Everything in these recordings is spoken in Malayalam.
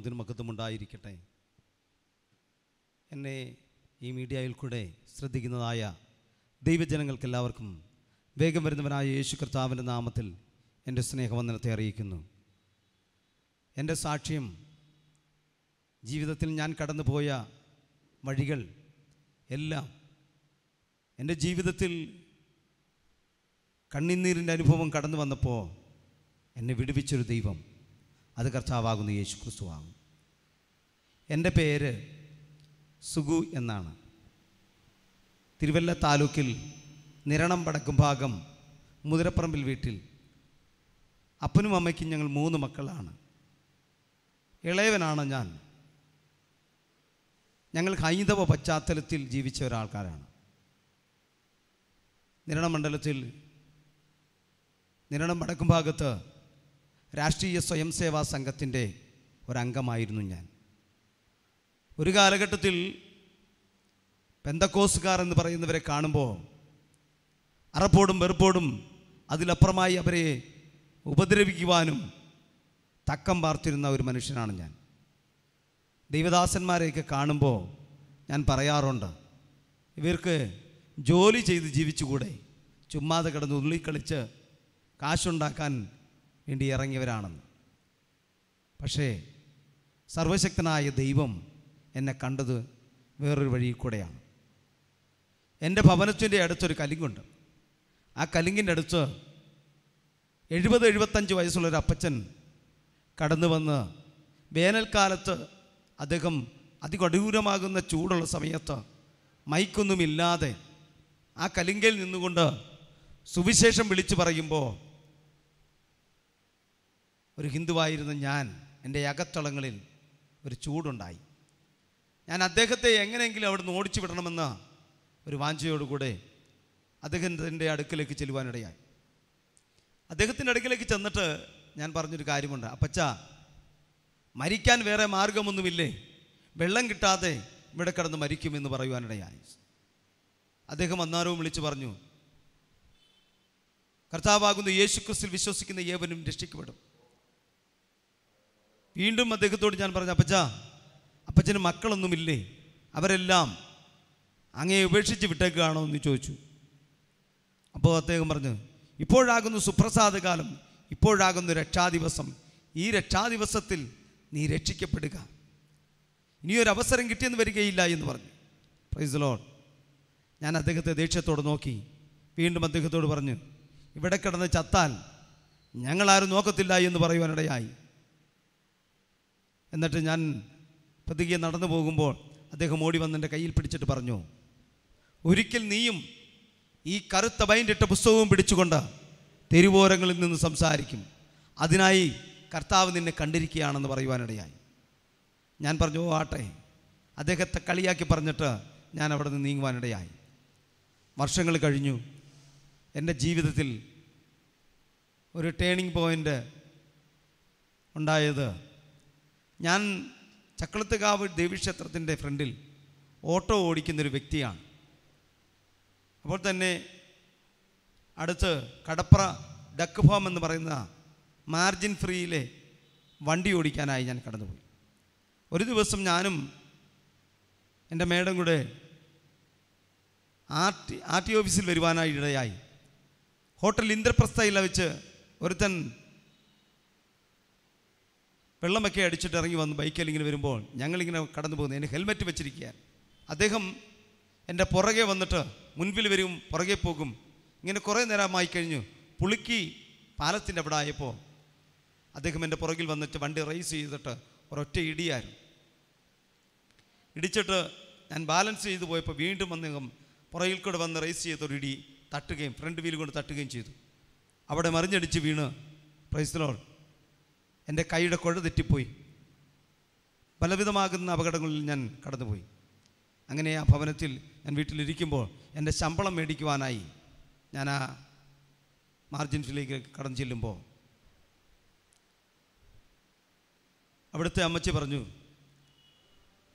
നാമത്തിന് മക്കത്തുമുണ്ടായിരിക്കട്ടെ എന്നെ ഈ മീഡിയയിൽ കൂടെ ശ്രദ്ധിക്കുന്നതായ ദൈവജനങ്ങൾക്കെല്ലാവർക്കും വേഗം വരുന്നവനായ യേശു കർത്താവിൻ്റെ നാമത്തിൽ എൻ്റെ സ്നേഹവന്ദനത്തെ അറിയിക്കുന്നു എൻ്റെ സാക്ഷ്യം ജീവിതത്തിൽ ഞാൻ കടന്നുപോയ വഴികൾ എല്ലാം എൻ്റെ ജീവിതത്തിൽ കണ്ണിന്നീരിൻ്റെ അനുഭവം കടന്നു വന്നപ്പോൾ എന്നെ വിടുവിച്ചൊരു ദൈവം അത് കർത്താവാകുന്ന യേശു ക്രിസ്തുവാകും എൻ്റെ പേര് സുഗു എന്നാണ് തിരുവല്ല താലൂക്കിൽ നിരണം വടക്കും ഭാഗം മുതിരപ്പറമ്പിൽ വീട്ടിൽ അപ്പനും അമ്മയ്ക്കും ഞങ്ങൾ മൂന്ന് മക്കളാണ് ഇളയവനാണ് ഞാൻ ഞങ്ങൾ ഹൈന്ദവ പശ്ചാത്തലത്തിൽ ജീവിച്ച ഒരാൾക്കാരാണ് നിരണമണ്ഡലത്തിൽ നിരണം വടക്കും ഭാഗത്ത് രാഷ്ട്രീയ സ്വയം സേവാ സംഘത്തിൻ്റെ ഒരംഗമായിരുന്നു ഞാൻ ഒരു കാലഘട്ടത്തിൽ പെന്തക്കോസുകാർ എന്ന് പറയുന്നവരെ കാണുമ്പോൾ അറപ്പോടും വെറുപ്പോടും അതിലപ്പുറമായി അവരെ ഉപദ്രവിക്കുവാനും തക്കം പാർത്തിരുന്ന ഒരു മനുഷ്യനാണ് ഞാൻ ദൈവദാസന്മാരെയൊക്കെ കാണുമ്പോൾ ഞാൻ പറയാറുണ്ട് ഇവർക്ക് ജോലി ചെയ്ത് ജീവിച്ചുകൂടെ ചുമ്മാതെ കിടന്ന് ഉള്ളിക്കളിച്ച് കാശുണ്ടാക്കാൻ വേണ്ടി ഇറങ്ങിയവരാണെന്ന് പക്ഷേ സർവശക്തനായ ദൈവം എന്നെ കണ്ടത് വേറൊരു വഴി കൂടെയാണ് എൻ്റെ ഭവനത്തിൻ്റെ അടുത്തൊരു കലിങ്കുണ്ട് ആ കലിങ്കിൻ്റെ അടുത്ത് എഴുപത് എഴുപത്തഞ്ച് വയസ്സുള്ളൊരു അപ്പച്ചൻ കടന്നു വന്ന് വേനൽക്കാലത്ത് അദ്ദേഹം അതികഠൂരമാകുന്ന ചൂടുള്ള സമയത്ത് മൈക്കൊന്നുമില്ലാതെ ആ കലിങ്കയിൽ നിന്നുകൊണ്ട് സുവിശേഷം വിളിച്ചു പറയുമ്പോൾ ഒരു ഹിന്ദുവായിരുന്ന ഞാൻ എൻ്റെ അകത്തളങ്ങളിൽ ഒരു ചൂടുണ്ടായി ഞാൻ അദ്ദേഹത്തെ എങ്ങനെയെങ്കിലും അവിടുന്ന് ഓടിച്ചു വിടണമെന്ന ഒരു വാഞ്ചയോടുകൂടെ അദ്ദേഹത്തിൻ്റെ അടുക്കിലേക്ക് ചെല്ലുവാനിടയായി അദ്ദേഹത്തിൻ്റെ അടുക്കിലേക്ക് ചെന്നിട്ട് ഞാൻ പറഞ്ഞൊരു കാര്യമുണ്ട് അപ്പച്ച മരിക്കാൻ വേറെ മാർഗമൊന്നുമില്ലേ വെള്ളം കിട്ടാതെ ഇവിടെ കിടന്ന് മരിക്കുമെന്ന് പറയുവാനിടയായി അദ്ദേഹം അന്നാരവും വിളിച്ചു പറഞ്ഞു കർത്താവാകുന്ന യേശുക്രിസ്തിൽ വിശ്വസിക്കുന്ന ഏവനും രക്ഷിക്കപ്പെടും വീണ്ടും അദ്ദേഹത്തോട് ഞാൻ പറഞ്ഞു അപ്പച്ച അപ്പച്ചന് മക്കളൊന്നുമില്ലേ അവരെല്ലാം അങ്ങേ ഉപേക്ഷിച്ച് വിട്ടേക്കുകയാണോ എന്ന് ചോദിച്ചു അപ്പോൾ അദ്ദേഹം പറഞ്ഞു ഇപ്പോഴാകുന്നു സുപ്രസാദകാലം ഇപ്പോഴാകുന്ന ഇപ്പോഴാകുന്നു രക്ഷാദിവസം ഈ രക്ഷാദിവസത്തിൽ നീ രക്ഷിക്കപ്പെടുക ഇനിയൊരു അവസരം കിട്ടിയെന്ന് വരികയില്ല എന്ന് പറഞ്ഞു പ്രൈസ് ലോഡ് ഞാൻ അദ്ദേഹത്തെ ദേഷ്യത്തോട് നോക്കി വീണ്ടും അദ്ദേഹത്തോട് പറഞ്ഞു ഇവിടെ കിടന്ന് ചത്താൽ ഞങ്ങളാരും നോക്കത്തില്ല എന്ന് പറയുവാനിടയായി എന്നിട്ട് ഞാൻ പ്രതികെ നടന്നു പോകുമ്പോൾ അദ്ദേഹം ഓടി വന്ന് എൻ്റെ കയ്യിൽ പിടിച്ചിട്ട് പറഞ്ഞു ഒരിക്കൽ നീയും ഈ കറുത്ത ബൈൻഡിട്ട പുസ്തകവും പിടിച്ചുകൊണ്ട് തെരുവോരങ്ങളിൽ നിന്ന് സംസാരിക്കും അതിനായി കർത്താവ് നിന്നെ കണ്ടിരിക്കുകയാണെന്ന് പറയുവാനിടയായി ഞാൻ പറഞ്ഞു ഓ ആട്ടെ അദ്ദേഹത്തെ കളിയാക്കി പറഞ്ഞിട്ട് ഞാൻ അവിടെ നിന്ന് നീങ്ങുവാനിടയായി വർഷങ്ങൾ കഴിഞ്ഞു എൻ്റെ ജീവിതത്തിൽ ഒരു ടേണിംഗ് പോയിൻ്റ് ഉണ്ടായത് ഞാൻ ചക്കളത്തുകാവ് ദേവീക്ഷേത്രത്തിൻ്റെ ഫ്രണ്ടിൽ ഓട്ടോ ഓടിക്കുന്നൊരു വ്യക്തിയാണ് അപ്പോൾ തന്നെ അടുത്ത് കടപ്ര ഡക്ക് ഫോം എന്ന് പറയുന്ന മാർജിൻ ഫ്രീയിലെ വണ്ടി ഓടിക്കാനായി ഞാൻ കടന്നുപോയി ഒരു ദിവസം ഞാനും എൻ്റെ മേഡം കൂടെ ആർ ടി ആർ ടി ഓഫീസിൽ വരുവാനായി ഇടയായി ഹോട്ടൽ ഇന്ദ്രപ്രസ്ഥയില വെച്ച് ഒരുത്തൻ വെള്ളമൊക്കെ അടിച്ചിട്ട് ഇറങ്ങി വന്ന് ബൈക്കിൽ ഇങ്ങനെ വരുമ്പോൾ ഞങ്ങളിങ്ങനെ കടന്നു പോകുന്നത് എൻ്റെ ഹെൽമെറ്റ് വെച്ചിരിക്കുക അദ്ദേഹം എൻ്റെ പുറകെ വന്നിട്ട് മുൻപിൽ വരും പുറകെ പോകും ഇങ്ങനെ കുറേ നേരമായി കഴിഞ്ഞു പുളുക്കി പാലത്തിൻ്റെ അവിടെ ആയപ്പോൾ അദ്ദേഹം എൻ്റെ പുറകിൽ വന്നിട്ട് വണ്ടി റേസ് ചെയ്തിട്ട് ഒരൊറ്റ ഇടിയായിരുന്നു ഇടിച്ചിട്ട് ഞാൻ ബാലൻസ് ചെയ്ത് പോയപ്പോൾ വീണ്ടും അദ്ദേഹം പുറകിൽ കൂടെ വന്ന് റേസ് ചെയ്തൊരു ഇടി തട്ടുകയും ഫ്രണ്ട് വീൽ കൊണ്ട് തട്ടുകയും ചെയ്തു അവിടെ മറിഞ്ഞടിച്ച് വീണ് പ്രൈസ്ലോഡ് എൻ്റെ കൈയുടെ കുഴ തെറ്റിപ്പോയി പലവിധമാകുന്ന അപകടങ്ങളിൽ ഞാൻ കടന്നുപോയി അങ്ങനെ ആ ഭവനത്തിൽ ഞാൻ വീട്ടിലിരിക്കുമ്പോൾ എൻ്റെ ശമ്പളം മേടിക്കുവാനായി ഞാൻ ആ മാർജിൻസിലേക്ക് കടന്നു ചെല്ലുമ്പോൾ അവിടുത്തെ അമ്മച്ചി പറഞ്ഞു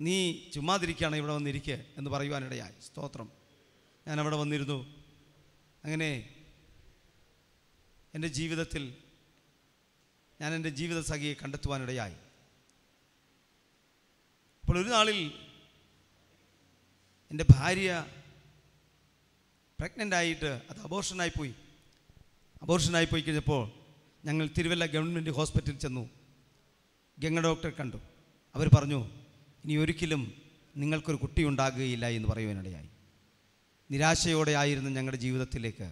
നീ ചുമ്മാതിരിക്കുകയാണ് ഇവിടെ വന്നിരിക്കുക എന്ന് പറയുവാനിടയായി സ്തോത്രം ഞാൻ അവിടെ വന്നിരുന്നു അങ്ങനെ എൻ്റെ ജീവിതത്തിൽ ഞാൻ എൻ്റെ ജീവിത സഖിയെ കണ്ടെത്തുവാനിടയായി അപ്പോൾ ഒരു നാളിൽ എൻ്റെ ഭാര്യ പ്രഗ്നൻ്റ് ആയിട്ട് അത് അബോർഷനായി പോയി അബോർഷനായി പോയി കഴിഞ്ഞപ്പോൾ ഞങ്ങൾ തിരുവല്ല ഗവൺമെൻറ് ഹോസ്പിറ്റലിൽ ചെന്നു ഗംഗ ഡോക്ടറെ കണ്ടു അവർ പറഞ്ഞു ഇനി ഒരിക്കലും നിങ്ങൾക്കൊരു കുട്ടി ഉണ്ടാകുകയില്ല എന്ന് പറയുവാനിടയായി നിരാശയോടെ ആയിരുന്നു ഞങ്ങളുടെ ജീവിതത്തിലേക്ക്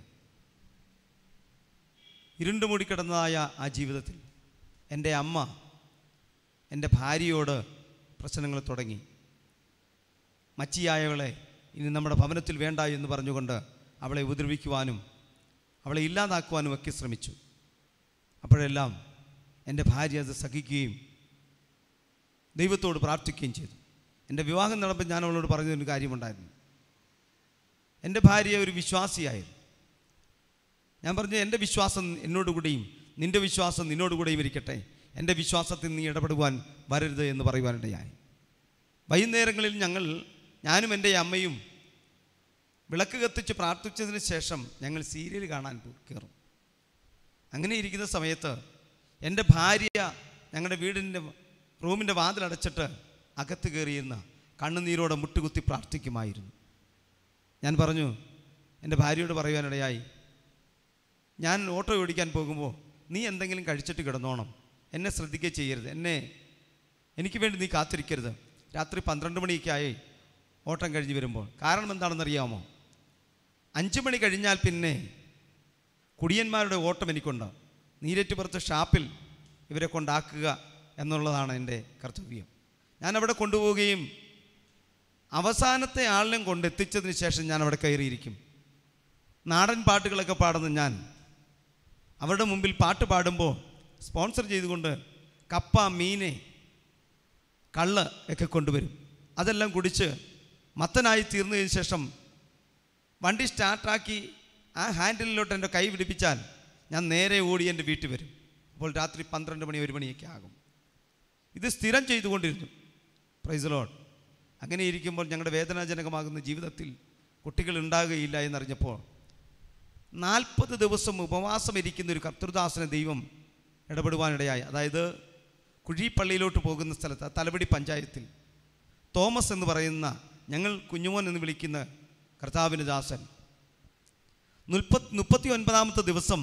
ഇരുണ്ടുമൂടിക്കിടന്നതായ ആ ജീവിതത്തിൽ എൻ്റെ അമ്മ എൻ്റെ ഭാര്യയോട് പ്രശ്നങ്ങൾ തുടങ്ങി മച്ചിയായവളെ ഇനി നമ്മുടെ ഭവനത്തിൽ വേണ്ട എന്ന് പറഞ്ഞുകൊണ്ട് അവളെ ഉപദ്രവിക്കുവാനും അവളെ ഇല്ലാതാക്കുവാനും ഒക്കെ ശ്രമിച്ചു അപ്പോഴെല്ലാം എൻ്റെ ഭാര്യ അത് സഹിക്കുകയും ദൈവത്തോട് പ്രാർത്ഥിക്കുകയും ചെയ്തു എൻ്റെ വിവാഹം നടപ്പം ഞാൻ അവളോട് പറഞ്ഞൊരു കാര്യമുണ്ടായിരുന്നു എൻ്റെ ഭാര്യ ഒരു വിശ്വാസിയായിരുന്നു ഞാൻ പറഞ്ഞു എൻ്റെ വിശ്വാസം എന്നോടുകൂടിയും നിന്റെ വിശ്വാസം നിന്നോടുകൂടെയും ഇരിക്കട്ടെ എൻ്റെ വിശ്വാസത്തിൽ നീ ഇടപെടുവാൻ വരരുത് എന്ന് പറയുവാനിടയായി വൈകുന്നേരങ്ങളിൽ ഞങ്ങൾ ഞാനും എൻ്റെ അമ്മയും വിളക്ക് കത്തിച്ച് പ്രാർത്ഥിച്ചതിന് ശേഷം ഞങ്ങൾ സീരിയൽ കാണാൻ കയറും അങ്ങനെ ഇരിക്കുന്ന സമയത്ത് എൻ്റെ ഭാര്യ ഞങ്ങളുടെ വീടിൻ്റെ റൂമിൻ്റെ വാതിലടച്ചിട്ട് അകത്ത് കയറിയിരുന്ന കണ്ണുനീരോടെ മുട്ടുകുത്തി പ്രാർത്ഥിക്കുമായിരുന്നു ഞാൻ പറഞ്ഞു എൻ്റെ ഭാര്യയോട് പറയുവാനിടയായി ഞാൻ ഓട്ടോ ഓടിക്കാൻ പോകുമ്പോൾ നീ എന്തെങ്കിലും കഴിച്ചിട്ട് കിടന്നോണം എന്നെ ശ്രദ്ധിക്കുക ചെയ്യരുത് എന്നെ എനിക്ക് വേണ്ടി നീ കാത്തിരിക്കരുത് രാത്രി പന്ത്രണ്ട് മണിയൊക്കെ ആയി ഓട്ടം കഴിഞ്ഞ് വരുമ്പോൾ കാരണം എന്താണെന്നറിയാമോ അഞ്ച് മണി കഴിഞ്ഞാൽ പിന്നെ കുടിയന്മാരുടെ ഓട്ടം എനിക്കുണ്ട് നീരറ്റുപുറത്ത് ഷാപ്പിൽ ഇവരെ കൊണ്ടാക്കുക എന്നുള്ളതാണ് എൻ്റെ കർത്തവ്യം ഞാൻ അവിടെ കൊണ്ടുപോവുകയും അവസാനത്തെ ആളിനും കൊണ്ടെത്തിച്ചതിന് ശേഷം ഞാൻ അവിടെ കയറിയിരിക്കും നാടൻ പാട്ടുകളൊക്കെ പാടുന്ന ഞാൻ അവരുടെ മുമ്പിൽ പാട്ട് പാടുമ്പോൾ സ്പോൺസർ ചെയ്തുകൊണ്ട് കപ്പ മീനെ കള്ള് ഒക്കെ കൊണ്ടുവരും അതെല്ലാം കുടിച്ച് മത്തനായി തീർന്നതിന് ശേഷം വണ്ടി സ്റ്റാർട്ടാക്കി ആ ഹാൻഡിലോട്ട് എൻ്റെ കൈ പിടിപ്പിച്ചാൽ ഞാൻ നേരെ ഓടി എൻ്റെ വീട്ടിൽ വരും അപ്പോൾ രാത്രി പന്ത്രണ്ട് മണി ഒരു മണിയൊക്കെ ആകും ഇത് സ്ഥിരം ചെയ്തുകൊണ്ടിരുന്നു പ്രൈസ് അങ്ങനെ ഇരിക്കുമ്പോൾ ഞങ്ങളുടെ വേദനാജനകമാകുന്ന ജീവിതത്തിൽ കുട്ടികൾ ഉണ്ടാകുകയില്ല എന്നറിഞ്ഞപ്പോൾ നാൽപ്പത് ദിവസം ഉപവാസം ഇരിക്കുന്ന ഒരു കർത്തൃദാസന ദൈവം ഇടപെടുവാനിടയായി അതായത് കുഴിപ്പള്ളിയിലോട്ട് പോകുന്ന സ്ഥലത്ത് തലപടി പഞ്ചായത്തിൽ തോമസ് എന്ന് പറയുന്ന ഞങ്ങൾ കുഞ്ഞുമോൻ എന്ന് വിളിക്കുന്ന കർത്താവിൻ്റെ ദാസൻ മുപ്പത് മുപ്പത്തി ഒൻപതാമത്തെ ദിവസം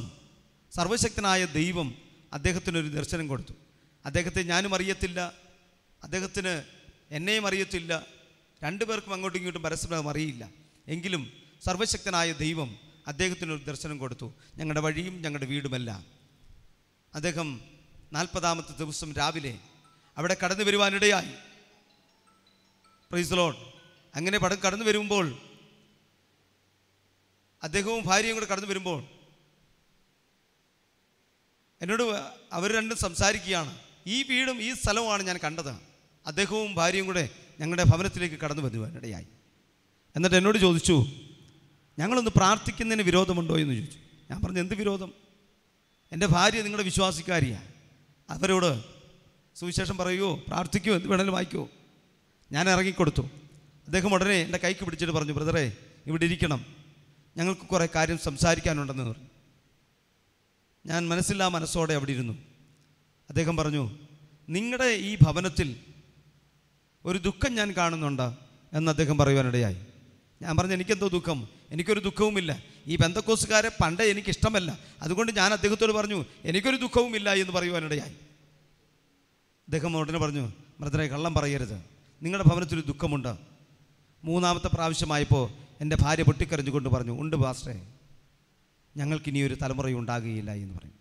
സർവശക്തനായ ദൈവം അദ്ദേഹത്തിനൊരു ദർശനം കൊടുത്തു അദ്ദേഹത്തെ ഞാനും അറിയത്തില്ല അദ്ദേഹത്തിന് എന്നെയും അറിയത്തില്ല രണ്ടു പേർക്കും അങ്ങോട്ടും ഇങ്ങോട്ടും പരസ്പരം അറിയില്ല എങ്കിലും സർവശക്തനായ ദൈവം അദ്ദേഹത്തിന് ഒരു ദർശനം കൊടുത്തു ഞങ്ങളുടെ വഴിയും ഞങ്ങളുടെ വീടുമല്ല അദ്ദേഹം നാൽപ്പതാമത്തെ ദിവസം രാവിലെ അവിടെ കടന്നു വരുവാനിടയായി പ്രൈസ്ലോട്ട് അങ്ങനെ പടം കടന്നു വരുമ്പോൾ അദ്ദേഹവും ഭാര്യയും കൂടെ കടന്നു വരുമ്പോൾ എന്നോട് അവർ രണ്ടും സംസാരിക്കുകയാണ് ഈ വീടും ഈ സ്ഥലവുമാണ് ഞാൻ കണ്ടത് അദ്ദേഹവും ഭാര്യയും കൂടെ ഞങ്ങളുടെ ഭവനത്തിലേക്ക് കടന്നു വരുവാനിടയായി എന്നിട്ട് എന്നോട് ചോദിച്ചു ഞങ്ങളൊന്ന് പ്രാർത്ഥിക്കുന്നതിന് വിരോധമുണ്ടോ എന്ന് ചോദിച്ചു ഞാൻ പറഞ്ഞു എന്ത് വിരോധം എൻ്റെ ഭാര്യ നിങ്ങളുടെ വിശ്വാസിക്കാരിയാണ് അവരോട് സുവിശേഷം പറയുമോ പ്രാർത്ഥിക്കുമോ എന്ത് വേണമെങ്കിലും വായിക്കുമോ ഞാൻ ഇറങ്ങിക്കൊടുത്തു അദ്ദേഹം ഉടനെ എൻ്റെ കൈക്ക് പിടിച്ചിട്ട് പറഞ്ഞു ബ്രദറേ ഇവിടെ ഇരിക്കണം ഞങ്ങൾക്ക് കുറേ കാര്യം സംസാരിക്കാനുണ്ടെന്ന് പറഞ്ഞു ഞാൻ മനസ്സില്ലാ മനസ്സോടെ അവിടെ ഇരുന്നു അദ്ദേഹം പറഞ്ഞു നിങ്ങളുടെ ഈ ഭവനത്തിൽ ഒരു ദുഃഖം ഞാൻ കാണുന്നുണ്ട് എന്ന് അദ്ദേഹം പറയുവാനിടയായി ഞാൻ പറഞ്ഞു എനിക്കെന്തോ ദുഃഖം എനിക്കൊരു ദുഃഖവുമില്ല ഈ ബന്ധക്കോസുകാരെ പണ്ടേ എനിക്കിഷ്ടമല്ല അതുകൊണ്ട് ഞാൻ അദ്ദേഹത്തോട് പറഞ്ഞു എനിക്കൊരു ദുഃഖവുമില്ല എന്ന് പറയുവാനിടയായി അദ്ദേഹം ഉടനെ പറഞ്ഞു മൃതരെ കള്ളം പറയരുത് നിങ്ങളുടെ ഭവനത്തിലൊരു ദുഃഖമുണ്ട് മൂന്നാമത്തെ പ്രാവശ്യമായപ്പോൾ എൻ്റെ ഭാര്യ പൊട്ടിക്കരഞ്ഞുകൊണ്ട് പറഞ്ഞു ഉണ്ട് പാസ്റ്റേ ഞങ്ങൾക്കിനി ഒരു തലമുറയും ഉണ്ടാകുകയില്ല എന്ന് പറഞ്ഞു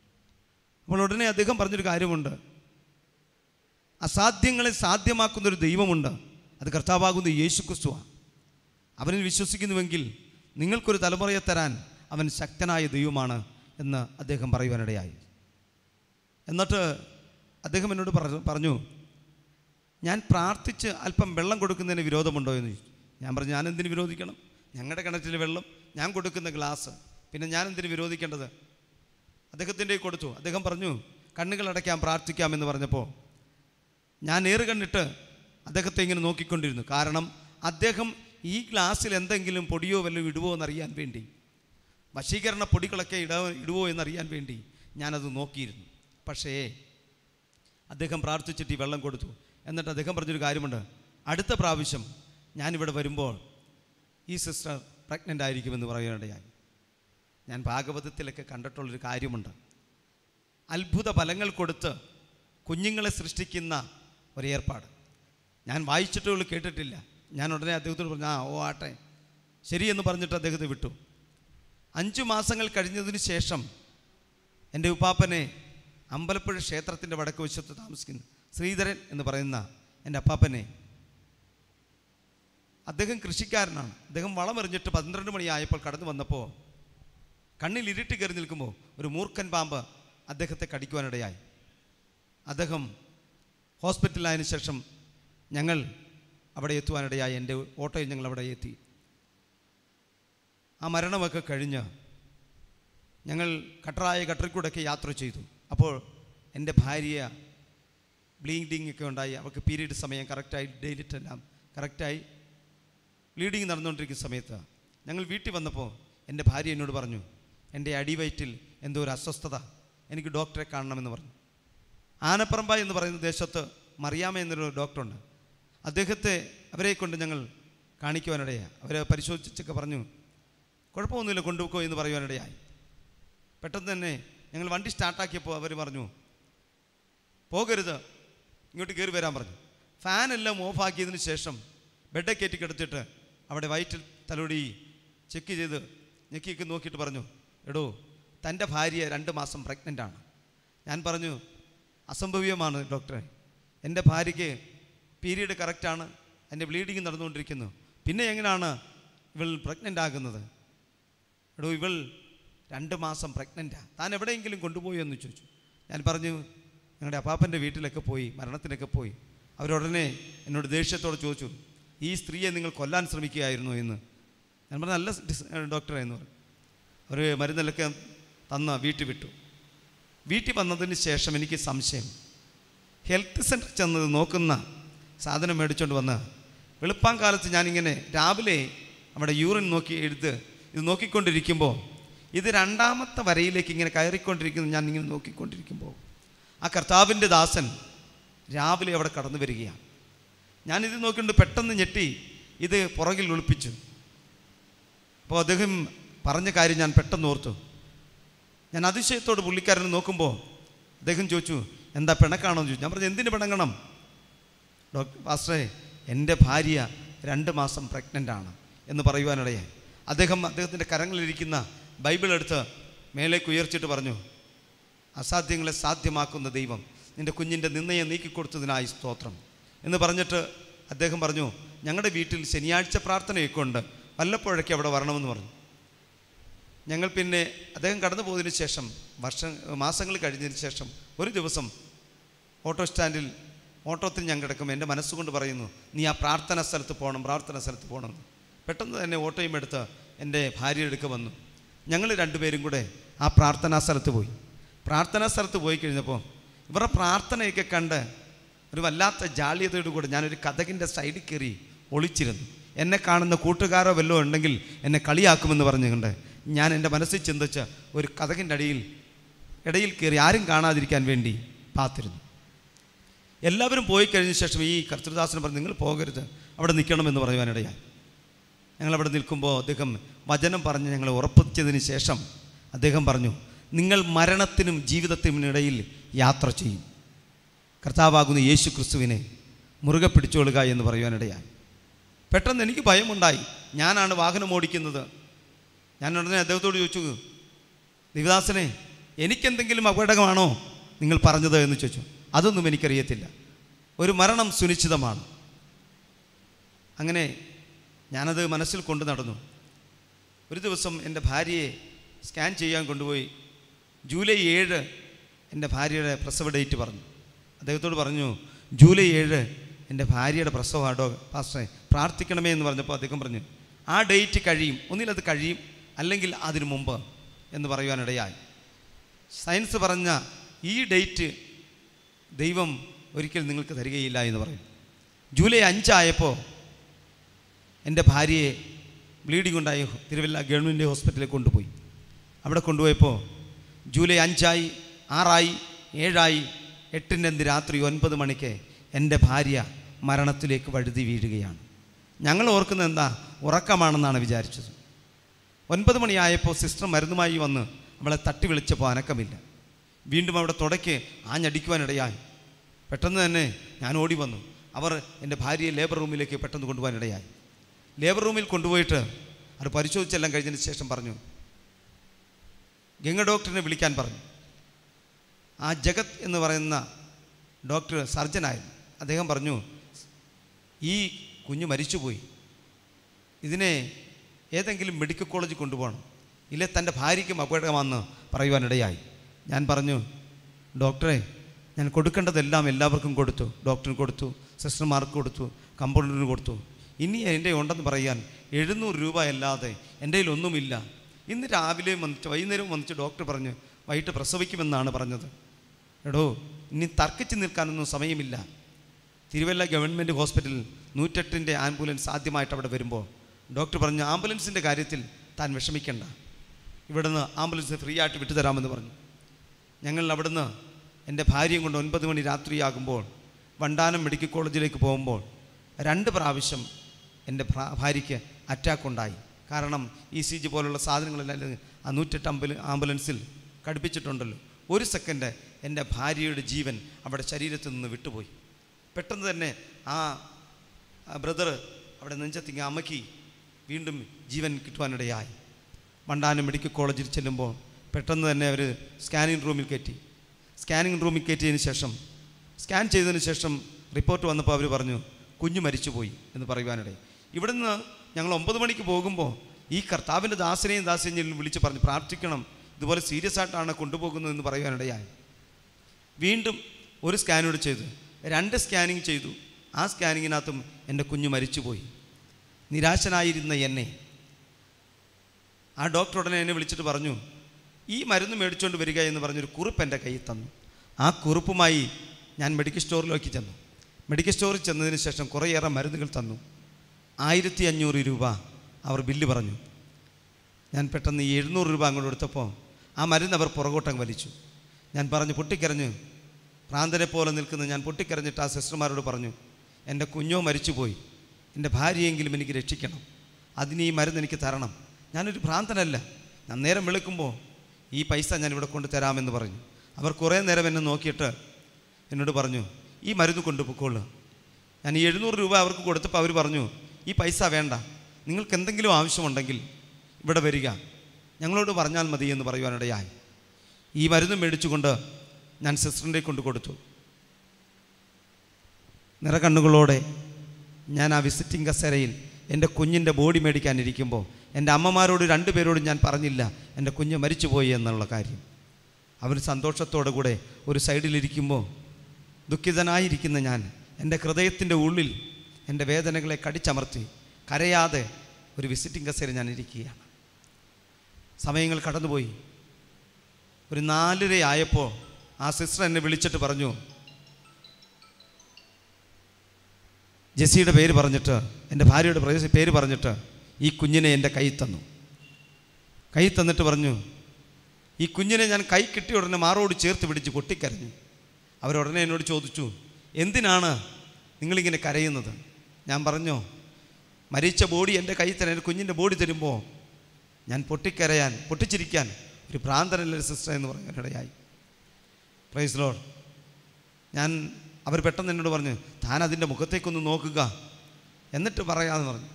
അപ്പോൾ ഉടനെ അദ്ദേഹം പറഞ്ഞൊരു കാര്യമുണ്ട് അസാധ്യങ്ങളെ സാധ്യമാക്കുന്നൊരു ദൈവമുണ്ട് അത് കർത്താവാകുന്ന യേശു ക്രിസ്തുവാണ് അവനിൽ വിശ്വസിക്കുന്നുവെങ്കിൽ നിങ്ങൾക്കൊരു തലമുറയെ തരാൻ അവൻ ശക്തനായ ദൈവമാണ് എന്ന് അദ്ദേഹം പറയുവാനിടയായി എന്നിട്ട് അദ്ദേഹം എന്നോട് പറഞ്ഞു ഞാൻ പ്രാർത്ഥിച്ച് അല്പം വെള്ളം കൊടുക്കുന്നതിന് വിരോധമുണ്ടോ എന്ന് ചോദിച്ചു ഞാൻ പറഞ്ഞു ഞാൻ എന്തിനു വിരോധിക്കണം ഞങ്ങളുടെ കിണറ്റിൽ വെള്ളം ഞാൻ കൊടുക്കുന്ന ഗ്ലാസ് പിന്നെ ഞാൻ എന്തിനു വിരോധിക്കേണ്ടത് അദ്ദേഹത്തിൻ്റെ കൊടുത്തു അദ്ദേഹം പറഞ്ഞു കണ്ണുകൾ അടയ്ക്കാം പ്രാർത്ഥിക്കാം എന്ന് പറഞ്ഞപ്പോൾ ഞാൻ ഏറുകണ്ണിട്ട് അദ്ദേഹത്തെ ഇങ്ങനെ നോക്കിക്കൊണ്ടിരുന്നു കാരണം അദ്ദേഹം ഈ ഗ്ലാസ്സിൽ എന്തെങ്കിലും പൊടിയോ വല്ലതും ഇടുവോ എന്നറിയാൻ വേണ്ടി വശീകരണ പൊടികളൊക്കെ ഇട ഇടുവോ എന്നറിയാൻ വേണ്ടി ഞാനത് നോക്കിയിരുന്നു പക്ഷേ അദ്ദേഹം പ്രാർത്ഥിച്ചിട്ട് ഈ വെള്ളം കൊടുത്തു എന്നിട്ട് അദ്ദേഹം പറഞ്ഞൊരു കാര്യമുണ്ട് അടുത്ത പ്രാവശ്യം ഞാനിവിടെ വരുമ്പോൾ ഈ സിസ്റ്റർ പ്രഗ്നൻ്റ് ആയിരിക്കുമെന്ന് പറയാനിടയായി ഞാൻ ഭാഗവതത്തിലൊക്കെ കണ്ടിട്ടുള്ളൊരു കാര്യമുണ്ട് അത്ഭുത ഫലങ്ങൾ കൊടുത്ത് കുഞ്ഞുങ്ങളെ സൃഷ്ടിക്കുന്ന ഒരു ഏർപ്പാട് ഞാൻ വായിച്ചിട്ടുള്ളൂ കേട്ടിട്ടില്ല ഞാൻ ഉടനെ അദ്ദേഹത്തോട് പറഞ്ഞു ആ ഓ ആട്ടെ ശരിയെന്ന് പറഞ്ഞിട്ട് അദ്ദേഹത്തെ വിട്ടു അഞ്ചു മാസങ്ങൾ കഴിഞ്ഞതിന് ശേഷം എൻ്റെ ഉപ്പാപ്പനെ അമ്പലപ്പുഴ ക്ഷേത്രത്തിൻ്റെ വടക്ക് വശത്ത് താമസിക്കുന്നു ശ്രീധരൻ എന്ന് പറയുന്ന എൻ്റെ അപ്പാപ്പനെ അദ്ദേഹം കൃഷിക്കാരനാണ് അദ്ദേഹം വളമെറിഞ്ഞിട്ട് പന്ത്രണ്ട് മണിയായപ്പോൾ കടന്നു വന്നപ്പോൾ കണ്ണിൽ ഇരുട്ട് കയറി നിൽക്കുമ്പോൾ ഒരു മൂർഖൻ പാമ്പ് അദ്ദേഹത്തെ കടിക്കുവാനിടയായി അദ്ദേഹം ഹോസ്പിറ്റലായതിനു ശേഷം ഞങ്ങൾ അവിടെ എത്തുവാനിടയായി എൻ്റെ ഓട്ടോയിൽ ഞങ്ങൾ അവിടെ എത്തി ആ മരണമൊക്കെ കഴിഞ്ഞ് ഞങ്ങൾ കട്ടറായ കട്ടറിക്കൂടെയൊക്കെ യാത്ര ചെയ്തു അപ്പോൾ എൻ്റെ ഭാര്യ ബ്ലീഡിങ് ഒക്കെ ഉണ്ടായി അവൾക്ക് പീരീഡ് സമയം കറക്റ്റായി ഡേറ്റ് എല്ലാം കറക്റ്റായി ബ്ലീഡിങ് നടന്നുകൊണ്ടിരിക്കുന്ന സമയത്ത് ഞങ്ങൾ വീട്ടിൽ വന്നപ്പോൾ എൻ്റെ ഭാര്യ എന്നോട് പറഞ്ഞു എൻ്റെ അടിവയറ്റിൽ എന്തോ ഒരു അസ്വസ്ഥത എനിക്ക് ഡോക്ടറെ കാണണമെന്ന് പറഞ്ഞു ആനപ്പറമ്പ എന്ന് പറയുന്ന ദേശത്ത് മറിയാമ എന്നൊരു ഡോക്ടറുണ്ട് അദ്ദേഹത്തെ അവരെ കൊണ്ട് ഞങ്ങൾ കാണിക്കുവാനിടയായി അവരെ പരിശോധിച്ചൊക്കെ പറഞ്ഞു കുഴപ്പമൊന്നുമില്ല കൊണ്ടുപോക്കോ എന്ന് പറയുവാനിടയായി പെട്ടെന്ന് തന്നെ ഞങ്ങൾ വണ്ടി സ്റ്റാർട്ടാക്കിയപ്പോൾ അവർ പറഞ്ഞു പോകരുത് ഇങ്ങോട്ട് കയറി വരാൻ പറഞ്ഞു ഫാനെല്ലാം ഓഫാക്കിയതിന് ശേഷം ബെഡ് കയറ്റി കിടത്തിട്ട് അവിടെ വയറ്റിൽ തലോടി ചെക്ക് ചെയ്ത് ഞെക്കിയൊക്കെ നോക്കിയിട്ട് പറഞ്ഞു എടോ തൻ്റെ ഭാര്യ രണ്ട് മാസം പ്രഗ്നൻ്റ് ആണ് ഞാൻ പറഞ്ഞു അസംഭവ്യമാണ് ഡോക്ടറെ എൻ്റെ ഭാര്യയ്ക്ക് പീരീഡ് കറക്റ്റാണ് അതിൻ്റെ ബ്ലീഡിങ് നടന്നുകൊണ്ടിരിക്കുന്നു പിന്നെ എങ്ങനെയാണ് ഇവൾ പ്രഗ്നൻ്റ് ആകുന്നത് എടോ ഇവൾ രണ്ട് മാസം പ്രഗ്നൻ്റാണ് താൻ എവിടെയെങ്കിലും കൊണ്ടുപോയി എന്ന് ചോദിച്ചു ഞാൻ പറഞ്ഞു ഞങ്ങളുടെ അപ്പാപ്പൻ്റെ വീട്ടിലൊക്കെ പോയി മരണത്തിനൊക്കെ പോയി അവരുടനെ എന്നോട് ദേഷ്യത്തോടെ ചോദിച്ചു ഈ സ്ത്രീയെ നിങ്ങൾ കൊല്ലാൻ ശ്രമിക്കുകയായിരുന്നു എന്ന് ഞാൻ പറഞ്ഞ നല്ല ഡോക്ടറായിരുന്നു പറഞ്ഞു അവർ മരുന്നെല്ലൊക്കെ തന്ന വീട്ടിൽ വിട്ടു വീട്ടിൽ വന്നതിന് ശേഷം എനിക്ക് സംശയം ഹെൽത്ത് സെൻറ്റർ ചെന്നത് നോക്കുന്ന സാധനം മേടിച്ചുകൊണ്ട് വന്ന് വെളുപ്പാൻ കാലത്ത് ഞാനിങ്ങനെ രാവിലെ നമ്മുടെ യൂറിൻ നോക്കി എഴുത്ത് ഇത് നോക്കിക്കൊണ്ടിരിക്കുമ്പോൾ ഇത് രണ്ടാമത്തെ വരയിലേക്ക് ഇങ്ങനെ കയറിക്കൊണ്ടിരിക്കുന്നത് ഞാൻ ഇങ്ങനെ നോക്കിക്കൊണ്ടിരിക്കുമ്പോൾ ആ കർത്താവിൻ്റെ ദാസൻ രാവിലെ അവിടെ കടന്നു വരികയാണ് ഞാനിത് നോക്കിയിട്ട് പെട്ടെന്ന് ഞെട്ടി ഇത് പുറകിൽ ഒളിപ്പിച്ചു അപ്പോൾ അദ്ദേഹം പറഞ്ഞ കാര്യം ഞാൻ പെട്ടെന്ന് ഓർത്തു ഞാൻ അതിശയത്തോട് പുള്ളിക്കാരനെ നോക്കുമ്പോൾ അദ്ദേഹം ചോദിച്ചു എന്താ പിണക്കാണോ എന്ന് ചോദിച്ചു ഞാൻ പറഞ്ഞു എന്തിന് പിണങ്ങണം ഡോക്ടർ പാസ്റ്ററെ എൻ്റെ ഭാര്യ രണ്ട് മാസം പ്രഗ്നൻ്റ് ആണ് എന്ന് പറയുവാനിടയെ അദ്ദേഹം അദ്ദേഹത്തിൻ്റെ കരങ്ങളിലിരിക്കുന്ന ബൈബിൾ എടുത്ത് മേലേക്ക് ഉയർച്ചിട്ട് പറഞ്ഞു അസാധ്യങ്ങളെ സാധ്യമാക്കുന്ന ദൈവം നിൻ്റെ കുഞ്ഞിൻ്റെ നിന്നയെ നീക്കിക്കൊടുത്തതിനായി സ്തോത്രം എന്ന് പറഞ്ഞിട്ട് അദ്ദേഹം പറഞ്ഞു ഞങ്ങളുടെ വീട്ടിൽ ശനിയാഴ്ച പ്രാർത്ഥനയൊക്കെ ഉണ്ട് വല്ലപ്പോഴൊക്കെ അവിടെ വരണമെന്ന് പറഞ്ഞു ഞങ്ങൾ പിന്നെ അദ്ദേഹം കടന്നു പോയതിനു ശേഷം വർഷം മാസങ്ങൾ കഴിഞ്ഞതിന് ശേഷം ഒരു ദിവസം ഓട്ടോ സ്റ്റാൻഡിൽ ഓട്ടോത്തിൽ ഞാൻ കിടക്കും എൻ്റെ മനസ്സുകൊണ്ട് പറയുന്നു നീ ആ പ്രാർത്ഥന സ്ഥലത്ത് പോകണം പ്രാർത്ഥന സ്ഥലത്ത് പോകണം പെട്ടെന്ന് തന്നെ ഓട്ടോയും എടുത്ത് എൻ്റെ ഭാര്യ എടുക്ക വന്നു ഞങ്ങൾ രണ്ടുപേരും കൂടെ ആ പ്രാർത്ഥനാ സ്ഥലത്ത് പോയി പ്രാർത്ഥനാ സ്ഥലത്ത് പോയി കഴിഞ്ഞപ്പോൾ ഇവരുടെ പ്രാർത്ഥനയൊക്കെ കണ്ട് ഒരു വല്ലാത്ത ജാളിയതയോട് കൂടെ ഞാനൊരു കഥകിൻ്റെ സൈഡിൽ കയറി ഒളിച്ചിരുന്നു എന്നെ കാണുന്ന കൂട്ടുകാരോ വല്ലോ ഉണ്ടെങ്കിൽ എന്നെ കളിയാക്കുമെന്ന് പറഞ്ഞുകൊണ്ട് ഞാൻ എൻ്റെ മനസ്സിൽ ചിന്തിച്ച് ഒരു കഥകിൻ്റെ അടിയിൽ ഇടയിൽ കയറി ആരും കാണാതിരിക്കാൻ വേണ്ടി കാത്തിരുന്നു എല്ലാവരും പോയി കഴിഞ്ഞ ശേഷം ഈ കർത്തൃദാസനം പറഞ്ഞു നിങ്ങൾ പോകരുത് അവിടെ നിൽക്കണമെന്ന് പറയുവാനിടയായി ഞങ്ങളവിടെ നിൽക്കുമ്പോൾ അദ്ദേഹം വചനം പറഞ്ഞ് ഞങ്ങളെ ഉറപ്പിച്ചതിന് ശേഷം അദ്ദേഹം പറഞ്ഞു നിങ്ങൾ മരണത്തിനും ജീവിതത്തിനുമിടയിൽ യാത്ര ചെയ്യും കർത്താവാകുന്ന യേശു ക്രിസ്തുവിനെ മുറുകെ പിടിച്ചുകൊള്ളുക എന്ന് പറയുവാനിടയായി പെട്ടെന്ന് എനിക്ക് ഭയമുണ്ടായി ഞാനാണ് വാഹനം ഓടിക്കുന്നത് ഞാൻ ഉടനെ അദ്ദേഹത്തോട് ചോദിച്ചു ദിവദാസനെ എനിക്കെന്തെങ്കിലും അപകടമാണോ നിങ്ങൾ പറഞ്ഞത് എന്ന് ചോദിച്ചു അതൊന്നും എനിക്കറിയത്തില്ല ഒരു മരണം സുനിശ്ചിതമാണ് അങ്ങനെ ഞാനത് മനസ്സിൽ കൊണ്ടു നടന്നു ഒരു ദിവസം എൻ്റെ ഭാര്യയെ സ്കാൻ ചെയ്യാൻ കൊണ്ടുപോയി ജൂലൈ ഏഴ് എൻ്റെ ഭാര്യയുടെ പ്രസവ ഡേറ്റ് പറഞ്ഞു അദ്ദേഹത്തോട് പറഞ്ഞു ജൂലൈ ഏഴ് എൻ്റെ ഭാര്യയുടെ പ്രസവമാണോ ഡോ പാസ്റ്ററെ പ്രാർത്ഥിക്കണമേ എന്ന് പറഞ്ഞപ്പോൾ അദ്ദേഹം പറഞ്ഞു ആ ഡേറ്റ് കഴിയും ഒന്നിലത് കഴിയും അല്ലെങ്കിൽ അതിനു മുമ്പ് എന്ന് പറയുവാനിടയായി സയൻസ് പറഞ്ഞ ഈ ഡേറ്റ് ദൈവം ഒരിക്കൽ നിങ്ങൾക്ക് തരികയില്ല എന്ന് പറയും ജൂലൈ അഞ്ചായപ്പോൾ എൻ്റെ ഭാര്യയെ ബ്ലീഡിംഗ് ഉണ്ടായി തിരുവല്ല ഗവൺമെൻറ് ഹോസ്പിറ്റലിൽ കൊണ്ടുപോയി അവിടെ കൊണ്ടുപോയപ്പോൾ ജൂലൈ അഞ്ചായി ആറായി ഏഴായി എട്ടിൻ്റെ രാത്രി ഒൻപത് മണിക്ക് എൻ്റെ ഭാര്യ മരണത്തിലേക്ക് വഴുതി വീഴുകയാണ് ഞങ്ങൾ ഓർക്കുന്നത് എന്താ ഉറക്കമാണെന്നാണ് വിചാരിച്ചത് ഒൻപത് മണിയായപ്പോൾ സിസ്റ്റർ മരുന്നുമായി വന്ന് അവളെ തട്ടി വിളിച്ചപ്പോൾ അനക്കമില്ല വീണ്ടും അവിടെ തുടയ്ക്ക് ആഞ്ഞടിക്കുവാനിടയായി പെട്ടെന്ന് തന്നെ ഞാൻ ഓടി വന്നു അവർ എൻ്റെ ഭാര്യയെ ലേബർ റൂമിലേക്ക് പെട്ടെന്ന് കൊണ്ടുപോകാനിടയായി ലേബർ റൂമിൽ കൊണ്ടുപോയിട്ട് അത് പരിശോധിച്ചെല്ലാം കഴിഞ്ഞതിന് ശേഷം പറഞ്ഞു ഗംഗ ഡോക്ടറിനെ വിളിക്കാൻ പറഞ്ഞു ആ ജഗത് എന്ന് പറയുന്ന ഡോക്ടർ സർജനായിരുന്നു അദ്ദേഹം പറഞ്ഞു ഈ കുഞ്ഞ് മരിച്ചുപോയി ഇതിനെ ഏതെങ്കിലും മെഡിക്കൽ കോളേജിൽ കൊണ്ടുപോകണം ഇല്ലേ തൻ്റെ ഭാര്യയ്ക്കും അപകടമാണെന്ന് പറയുവാനിടയായി ഞാൻ പറഞ്ഞു ഡോക്ടറെ ഞാൻ കൊടുക്കേണ്ടതെല്ലാം എല്ലാവർക്കും കൊടുത്തു ഡോക്ടറിന് കൊടുത്തു സിസ്റ്റർമാർക്ക് കൊടുത്തു കമ്പൗണ്ടറിന് കൊടുത്തു ഇനി എൻ്റെ ഉണ്ടെന്ന് പറയാൻ എഴുന്നൂറ് രൂപ അല്ലാതെ എൻ്റെ ഒന്നുമില്ല ഇന്ന് രാവിലെ വന്നിട്ട് വൈകുന്നേരം വന്നിട്ട് ഡോക്ടർ പറഞ്ഞു വൈകിട്ട് പ്രസവിക്കുമെന്നാണ് പറഞ്ഞത് എടോ ഇനി തർക്കിച്ച് നിൽക്കാനൊന്നും സമയമില്ല തിരുവല്ല ഗവൺമെൻറ് ഹോസ്പിറ്റലിൽ നൂറ്റെട്ടിൻ്റെ ആംബുലൻസ് ആദ്യമായിട്ട് അവിടെ വരുമ്പോൾ ഡോക്ടർ പറഞ്ഞു ആംബുലൻസിൻ്റെ കാര്യത്തിൽ താൻ വിഷമിക്കേണ്ട ഇവിടുന്ന് ആംബുലൻസ് ഫ്രീ ആയിട്ട് വിട്ടുതരാമെന്ന് പറഞ്ഞു ഞങ്ങൾ അവിടുന്ന് എൻ്റെ ഭാര്യയും കൊണ്ട് ഒൻപത് മണി രാത്രിയാകുമ്പോൾ വണ്ടാനം മെഡിക്കൽ കോളേജിലേക്ക് പോകുമ്പോൾ രണ്ട് പ്രാവശ്യം എൻ്റെ ഭാര്യയ്ക്ക് അറ്റാക്ക് ഉണ്ടായി കാരണം ഇ സി ജി പോലുള്ള സാധനങ്ങളെല്ലാം ആ നൂറ്റെട്ട് അമ്പല ആംബുലൻസിൽ ഘടിപ്പിച്ചിട്ടുണ്ടല്ലോ ഒരു സെക്കൻഡ് എൻ്റെ ഭാര്യയുടെ ജീവൻ അവിടെ ശരീരത്തിൽ നിന്ന് വിട്ടുപോയി പെട്ടെന്ന് തന്നെ ആ ബ്രദർ അവിടെ നെഞ്ചത്തിങ്ങി അമക്കി വീണ്ടും ജീവൻ കിട്ടുവാനിടയായി മണ്ടാനം മെഡിക്കൽ കോളേജിൽ ചെല്ലുമ്പോൾ പെട്ടെന്ന് തന്നെ അവർ സ്കാനിങ് റൂമിൽ കയറ്റി സ്കാനിങ് റൂമിൽ കയറ്റിയതിന് ശേഷം സ്കാൻ ചെയ്തതിന് ശേഷം റിപ്പോർട്ട് വന്നപ്പോൾ അവർ പറഞ്ഞു കുഞ്ഞു മരിച്ചുപോയി എന്ന് പറയുവാനിടയിൽ ഇവിടുന്ന് ഞങ്ങൾ ഒമ്പത് മണിക്ക് പോകുമ്പോൾ ഈ കർത്താവിൻ്റെ ദാസനെയും ദാസിനെയും വിളിച്ച് പറഞ്ഞു പ്രാർത്ഥിക്കണം ഇതുപോലെ സീരിയസ് ആയിട്ടാണ് കൊണ്ടുപോകുന്നത് എന്ന് പറയുവാനിടയായി വീണ്ടും ഒരു സ്കാനോട് ചെയ്തു രണ്ട് സ്കാനിങ് ചെയ്തു ആ സ്കാനിങ്ങിനകത്തും എൻ്റെ കുഞ്ഞു മരിച്ചുപോയി നിരാശനായിരുന്ന എന്നെ ആ ഡോക്ടർ ഉടനെ എന്നെ വിളിച്ചിട്ട് പറഞ്ഞു ഈ മരുന്ന് മേടിച്ചുകൊണ്ട് വരിക എന്ന് പറഞ്ഞൊരു കുറിപ്പ് എൻ്റെ കയ്യിൽ തന്നു ആ കുറിപ്പുമായി ഞാൻ മെഡിക്കൽ സ്റ്റോറിലേക്ക് ചെന്നു മെഡിക്കൽ സ്റ്റോറിൽ ചെന്നതിന് ശേഷം കുറേയേറെ മരുന്നുകൾ തന്നു ആയിരത്തി അഞ്ഞൂറ് രൂപ അവർ ബില്ല് പറഞ്ഞു ഞാൻ പെട്ടെന്ന് ഈ എഴുന്നൂറ് രൂപ അങ്ങോട്ട് എടുത്തപ്പോൾ ആ മരുന്ന് അവർ പുറകോട്ടങ്ങ് വലിച്ചു ഞാൻ പറഞ്ഞു പൊട്ടിക്കരഞ്ഞു പ്രാന്തനെ പോലെ നിൽക്കുന്ന ഞാൻ പൊട്ടിക്കരഞ്ഞിട്ട് ആ സിസ്റ്റർമാരോട് പറഞ്ഞു എൻ്റെ കുഞ്ഞോ മരിച്ചുപോയി എൻ്റെ ഭാര്യയെങ്കിലും എനിക്ക് രക്ഷിക്കണം അതിന് ഈ മരുന്ന് എനിക്ക് തരണം ഞാനൊരു ഭ്രാന്തനല്ല ഞാൻ നേരം വിളിക്കുമ്പോൾ ഈ പൈസ ഞാൻ ഇവിടെ കൊണ്ട് തരാമെന്ന് പറഞ്ഞു അവർ കുറേ നേരം എന്നെ നോക്കിയിട്ട് എന്നോട് പറഞ്ഞു ഈ മരുന്ന് കൊണ്ടുപോയിക്കോളൂ ഞാൻ ഈ എഴുന്നൂറ് രൂപ അവർക്ക് കൊടുത്തപ്പോൾ അവർ പറഞ്ഞു ഈ പൈസ വേണ്ട നിങ്ങൾക്ക് എന്തെങ്കിലും ആവശ്യമുണ്ടെങ്കിൽ ഇവിടെ വരിക ഞങ്ങളോട് പറഞ്ഞാൽ മതി എന്ന് പറയുവാനിടയായി ഈ മരുന്ന് മേടിച്ചുകൊണ്ട് ഞാൻ സിസ്റ്ററിൻ്റെ കൊണ്ട് കൊടുത്തു നിറകണ്ണുകളോടെ ഞാൻ ആ വിസിറ്റിംഗ് കസേരയിൽ എൻ്റെ കുഞ്ഞിൻ്റെ ബോഡി മേടിക്കാനിരിക്കുമ്പോൾ എൻ്റെ അമ്മമാരോട് രണ്ടുപേരോടും ഞാൻ പറഞ്ഞില്ല എൻ്റെ കുഞ്ഞ് മരിച്ചുപോയി എന്നുള്ള കാര്യം അവർ സന്തോഷത്തോടു കൂടെ ഒരു സൈഡിലിരിക്കുമ്പോൾ ദുഃഖിതനായിരിക്കുന്ന ഞാൻ എൻ്റെ ഹൃദയത്തിൻ്റെ ഉള്ളിൽ എൻ്റെ വേദനകളെ കടിച്ചമർത്തി കരയാതെ ഒരു വിസിറ്റിംഗ് കസേര ഞാൻ ഇരിക്കുകയാണ് സമയങ്ങൾ കടന്നുപോയി ഒരു നാലരയായപ്പോൾ ആ സിസ്റ്റർ എന്നെ വിളിച്ചിട്ട് പറഞ്ഞു ജെസ്സിയുടെ പേര് പറഞ്ഞിട്ട് എൻ്റെ ഭാര്യയുടെ പേര് പറഞ്ഞിട്ട് ഈ കുഞ്ഞിനെ എൻ്റെ കൈ തന്നു കൈ തന്നിട്ട് പറഞ്ഞു ഈ കുഞ്ഞിനെ ഞാൻ കൈ കിട്ടിയ ഉടനെ മാറോട് ചേർത്ത് പിടിച്ച് പൊട്ടിക്കരഞ്ഞു അവരുടനെ എന്നോട് ചോദിച്ചു എന്തിനാണ് നിങ്ങളിങ്ങനെ കരയുന്നത് ഞാൻ പറഞ്ഞു മരിച്ച ബോഡി എൻ്റെ കൈ തന്നെ എൻ്റെ കുഞ്ഞിൻ്റെ ബോഡി തരുമ്പോൾ ഞാൻ പൊട്ടിക്കരയാൻ പൊട്ടിച്ചിരിക്കാൻ ഒരു പ്രാന്തനല്ലൊരു സിസ്റ്റർ എന്ന് പറഞ്ഞു പ്രൈസ് ലോഡ് ഞാൻ അവർ പെട്ടെന്ന് എന്നോട് പറഞ്ഞു താൻ അതിൻ്റെ മുഖത്തേക്കൊന്ന് നോക്കുക എന്നിട്ട് പറയാമെന്ന് പറഞ്ഞു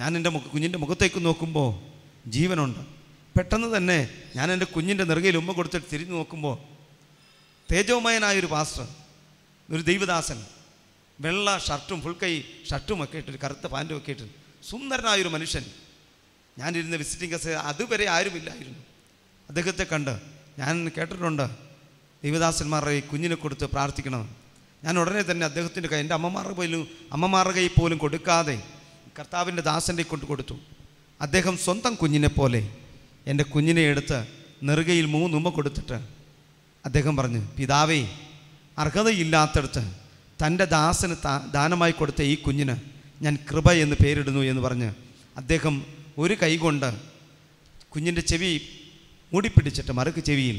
ഞാൻ എൻ്റെ കുഞ്ഞിൻ്റെ മുഖത്തേക്ക് നോക്കുമ്പോൾ ജീവനുണ്ട് പെട്ടെന്ന് തന്നെ ഞാൻ എൻ്റെ കുഞ്ഞിൻ്റെ നെറുകയിൽ ഉമ്മ കൊടുത്തിട്ട് തിരിഞ്ഞു നോക്കുമ്പോൾ തേജോമയനായൊരു പാസ്റ്റർ ഒരു ദൈവദാസൻ വെള്ള ഷർട്ടും ഫുൾ കൈ ഷർട്ടും ഒക്കെ ഇട്ടിട്ട് കറുത്ത പാൻറ്റും ഒക്കെ ഇട്ടിട്ട് സുന്ദരനായൊരു മനുഷ്യൻ ഞാനിരുന്ന വിസിറ്റിംഗ് കസ് അതുവരെ ആരുമില്ലായിരുന്നു അദ്ദേഹത്തെ കണ്ട് ഞാൻ കേട്ടിട്ടുണ്ട് ദൈവദാസന്മാരുടെ ഈ കുഞ്ഞിനെ കൊടുത്ത് പ്രാർത്ഥിക്കണം ഞാൻ ഉടനെ തന്നെ അദ്ദേഹത്തിൻ്റെ കൈ എൻ്റെ അമ്മമാരുടെ പോലും അമ്മമാരുടെ കൈ പോലും കൊടുക്കാതെ കർത്താവിൻ്റെ ദാസൻ്റെ കൊണ്ട് കൊടുത്തു അദ്ദേഹം സ്വന്തം കുഞ്ഞിനെ പോലെ എൻ്റെ കുഞ്ഞിനെ എടുത്ത് നെറുകയിൽ മൂന്നുമ കൊടുത്തിട്ട് അദ്ദേഹം പറഞ്ഞു പിതാവേ അർഹതയില്ലാത്തടത്ത് തൻ്റെ ദാസന് ദാനമായി കൊടുത്ത ഈ കുഞ്ഞിന് ഞാൻ കൃപ എന്ന് പേരിടുന്നു എന്ന് പറഞ്ഞ് അദ്ദേഹം ഒരു കൈകൊണ്ട് കുഞ്ഞിൻ്റെ ചെവി മൂടിപ്പിടിച്ചിട്ട് മറുക്ക് ചെവിയിൽ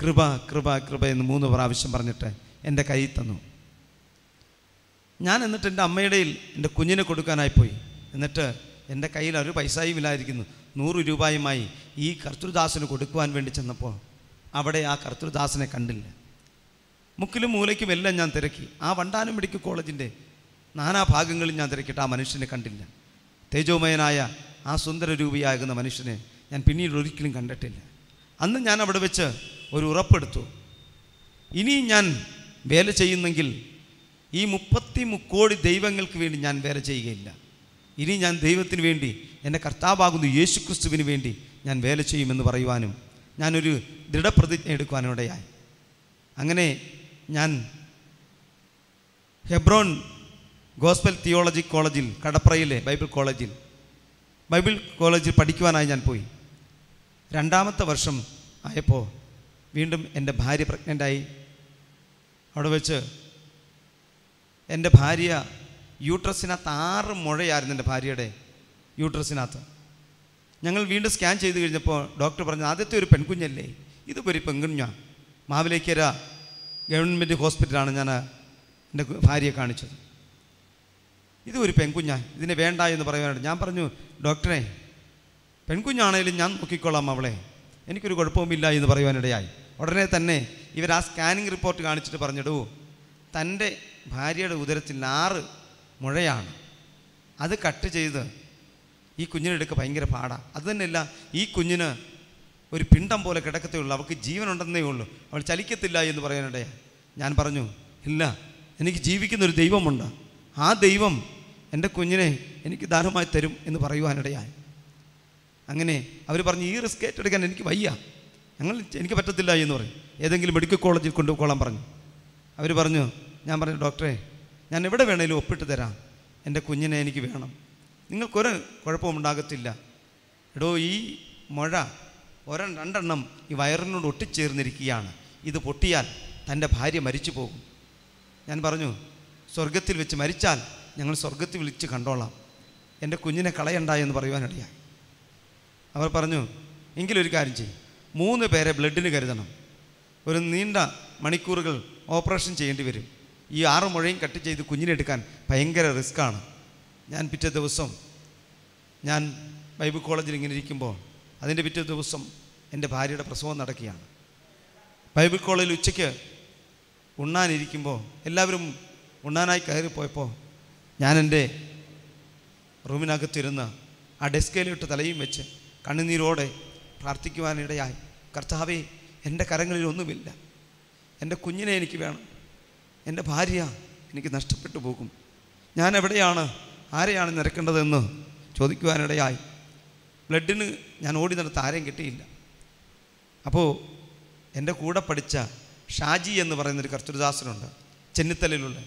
കൃപ കൃപ കൃപ എന്ന് മൂന്ന് പ്രാവശ്യം പറഞ്ഞിട്ട് എൻ്റെ കൈ തന്നു ഞാൻ എന്നിട്ട് എൻ്റെ അമ്മയുടെയിൽ എൻ്റെ കുഞ്ഞിനെ കൊടുക്കാനായി പോയി എന്നിട്ട് എൻ്റെ കയ്യിൽ ഒരു പൈസയും ഇല്ലായിരിക്കുന്നു നൂറ് രൂപയുമായി ഈ കർത്തൃദാസിന് കൊടുക്കുവാൻ വേണ്ടി ചെന്നപ്പോൾ അവിടെ ആ കർത്തൃദാസിനെ കണ്ടില്ല മുക്കിലും മൂലയ്ക്കും എല്ലാം ഞാൻ തിരക്കി ആ വണ്ടാനം മെഡിക്കൽ കോളേജിൻ്റെ ഭാഗങ്ങളിൽ ഞാൻ തിരക്കിയിട്ട് ആ മനുഷ്യനെ കണ്ടില്ല തേജോമയനായ ആ സുന്ദര രൂപിയാകുന്ന മനുഷ്യനെ ഞാൻ പിന്നീട് ഒരിക്കലും കണ്ടിട്ടില്ല അന്ന് ഞാൻ അവിടെ വെച്ച് ഒരു ഉറപ്പെടുത്തു ഇനി ഞാൻ വേല ചെയ്യുന്നെങ്കിൽ ഈ മുപ്പത്തി മുക്കോടി ദൈവങ്ങൾക്ക് വേണ്ടി ഞാൻ വേല ചെയ്യുകയില്ല ഇനി ഞാൻ ദൈവത്തിന് വേണ്ടി എൻ്റെ കർത്താവാകുന്ന യേശുക്രിസ്തുവിന് വേണ്ടി ഞാൻ വേല ചെയ്യുമെന്ന് പറയുവാനും ഞാനൊരു ദൃഢപ്രതിജ്ഞ എടുക്കുവാനിടയായി അങ്ങനെ ഞാൻ ഹെബ്രോൺ ഗോസ്ബൽ തിയോളജി കോളേജിൽ കടപ്രയിലെ ബൈബിൾ കോളേജിൽ ബൈബിൾ കോളേജിൽ പഠിക്കുവാനായി ഞാൻ പോയി രണ്ടാമത്തെ വർഷം ആയപ്പോൾ വീണ്ടും എൻ്റെ ഭാര്യ പ്രഗ്നൻ്റായി അവിടെ വെച്ച് എൻ്റെ ഭാര്യ യൂട്രസിനകത്ത് ആറ് മുഴയായിരുന്നു എൻ്റെ ഭാര്യയുടെ യൂട്രസിനകത്ത് ഞങ്ങൾ വീണ്ടും സ്കാൻ ചെയ്ത് കഴിഞ്ഞപ്പോൾ ഡോക്ടർ പറഞ്ഞു ആദ്യത്തെ ഒരു പെൺകുഞ്ഞല്ലേ ഇതിപ്പോൾ ഒരു പെൺകുഞ്ഞാണ് മാവിലേക്കര ഗവൺമെൻറ് ഹോസ്പിറ്റലാണ് ഞാൻ എൻ്റെ ഭാര്യയെ കാണിച്ചത് ഇത് ഒരു പെൺകുഞ്ഞാണ് ഇതിനെ വേണ്ട എന്ന് പറയാനായിട്ട് ഞാൻ പറഞ്ഞു ഡോക്ടറെ പെൺകുഞ്ഞാണേലും ഞാൻ നോക്കിക്കോളാം അവളെ എനിക്കൊരു കുഴപ്പവുമില്ല എന്ന് പറയുവാനിടയായി ഉടനെ തന്നെ ഇവർ ആ സ്കാനിങ് റിപ്പോർട്ട് കാണിച്ചിട്ട് പറഞ്ഞിടൂ തൻ്റെ ഭാര്യയുടെ ഉദരത്തിൽ ആറ് മുഴയാണ് അത് കട്ട് ചെയ്ത് ഈ കുഞ്ഞിനെടുക്കുക ഭയങ്കര പാടാണ് അത് തന്നെയല്ല ഈ കുഞ്ഞിന് ഒരു പിണ്ടം പോലെ കിടക്കത്തേ ഉള്ളൂ അവൾക്ക് ജീവനുണ്ടെന്നേ ഉള്ളൂ അവൾ ചലിക്കത്തില്ല എന്ന് പറയാനിടയ ഞാൻ പറഞ്ഞു ഇല്ല എനിക്ക് ജീവിക്കുന്നൊരു ദൈവമുണ്ട് ആ ദൈവം എൻ്റെ കുഞ്ഞിനെ എനിക്ക് ദാനമായി തരും എന്ന് പറയുവാനിടയായി അങ്ങനെ അവർ പറഞ്ഞു ഈ റിസ്ക് ഏറ്റെടുക്കാൻ എനിക്ക് വയ്യ ഞങ്ങൾ എനിക്ക് പറ്റത്തില്ല എന്ന് പറയും ഏതെങ്കിലും മെഡിക്കൽ കോളേജിൽ കൊണ്ടുപോകോളാൻ പറഞ്ഞു അവർ പറഞ്ഞു ഞാൻ പറഞ്ഞു ഡോക്ടറെ ഞാൻ എവിടെ വേണേലും ഒപ്പിട്ട് തരാം എൻ്റെ കുഞ്ഞിനെ എനിക്ക് വേണം നിങ്ങൾക്കൊരു കുഴപ്പമുണ്ടാകത്തില്ല എടോ ഈ മുഴ ഒരെ രണ്ടെണ്ണം ഈ വയറിനോട് ഒട്ടിച്ചേർന്നിരിക്കുകയാണ് ഇത് പൊട്ടിയാൽ തൻ്റെ ഭാര്യ മരിച്ചു പോകും ഞാൻ പറഞ്ഞു സ്വർഗത്തിൽ വെച്ച് മരിച്ചാൽ ഞങ്ങൾ സ്വർഗത്തിൽ വിളിച്ച് കണ്ടോളാം എൻ്റെ കുഞ്ഞിനെ കളയണ്ട എന്ന് പറയുവാനിടയായി അവർ പറഞ്ഞു എങ്കിലൊരു കാര്യം ചെയ്യും മൂന്ന് പേരെ ബ്ലഡിന് കരുതണം ഒരു നീണ്ട മണിക്കൂറുകൾ ഓപ്പറേഷൻ ചെയ്യേണ്ടി വരും ഈ ആറ് മുഴയും കട്ട് ചെയ്ത് കുഞ്ഞിനെടുക്കാൻ ഭയങ്കര റിസ്ക്കാണ് ഞാൻ പിറ്റേ ദിവസം ഞാൻ ബൈബിൾ കോളേജിൽ ഇങ്ങനെ ഇരിക്കുമ്പോൾ അതിൻ്റെ പിറ്റേ ദിവസം എൻ്റെ ഭാര്യയുടെ പ്രസവം നടക്കുകയാണ് ബൈബിൾ കോളേജിൽ ഉച്ചയ്ക്ക് ഉണ്ണാനിരിക്കുമ്പോൾ എല്ലാവരും ഉണ്ണാനായി കയറിപ്പോയപ്പോൾ ഞാൻ എൻ്റെ റൂമിനകത്തിരുന്ന് ആ ഡെസ്കയിലിട്ട് തലയും വെച്ച് കണ്ണുനീരോടെ പ്രാർത്ഥിക്കുവാനിടയായി കർത്താവേ എൻ്റെ കരങ്ങളിൽ ഒന്നുമില്ല എൻ്റെ കുഞ്ഞിനെ എനിക്ക് വേണം എൻ്റെ ഭാര്യ എനിക്ക് നഷ്ടപ്പെട്ടു പോകും ഞാൻ എവിടെയാണ് ആരെയാണ് നിരക്കേണ്ടതെന്ന് ചോദിക്കുവാനിടയായി ബ്ലഡിന് ഞാൻ ഓടി നടത്ത് ആരെയും കിട്ടിയില്ല അപ്പോൾ എൻ്റെ കൂടെ പഠിച്ച ഷാജി എന്ന് പറയുന്നൊരു കർത്തൃദാസനുണ്ട് ചെന്നിത്തലയിലുള്ള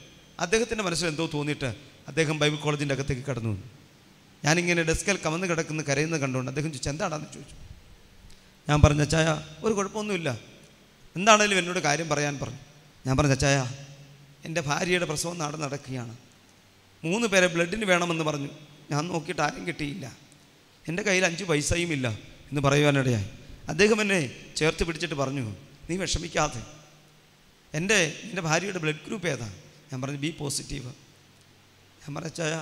അദ്ദേഹത്തിൻ്റെ മനസ്സിൽ എന്തോ തോന്നിയിട്ട് അദ്ദേഹം ബൈബിൾ കോളേജിൻ്റെ അകത്തേക്ക് കടന്നു വന്നു ഞാനിങ്ങനെ ഡെസ്കിൽ കമന്ന് കിടക്കുന്ന കരയുന്നത് കണ്ടുകൊണ്ട് അദ്ദേഹം ചോദിച്ചു എന്താണെന്ന് ചോദിച്ചു ഞാൻ പറഞ്ഞ ചായ ഒരു കുഴപ്പമൊന്നുമില്ല എന്താണേലും എന്നോട് കാര്യം പറയാൻ പറഞ്ഞു ഞാൻ പറഞ്ഞ ചായ എൻ്റെ ഭാര്യയുടെ പ്രസവം നാട് നടക്കുകയാണ് മൂന്ന് പേരെ ബ്ലഡിന് വേണമെന്ന് പറഞ്ഞു ഞാൻ നോക്കിയിട്ട് ആരും കിട്ടിയില്ല എൻ്റെ കയ്യിൽ അഞ്ച് പൈസയും ഇല്ല എന്ന് പറയുവാനിടയായി അദ്ദേഹം എന്നെ ചേർത്ത് പിടിച്ചിട്ട് പറഞ്ഞു നീ വിഷമിക്കാതെ എൻ്റെ എൻ്റെ ഭാര്യയുടെ ബ്ലഡ് ഗ്രൂപ്പ് ഏതാ ഞാൻ പറഞ്ഞു ബി പോസിറ്റീവ് ഞാൻ പറഞ്ഞ അച്ചായ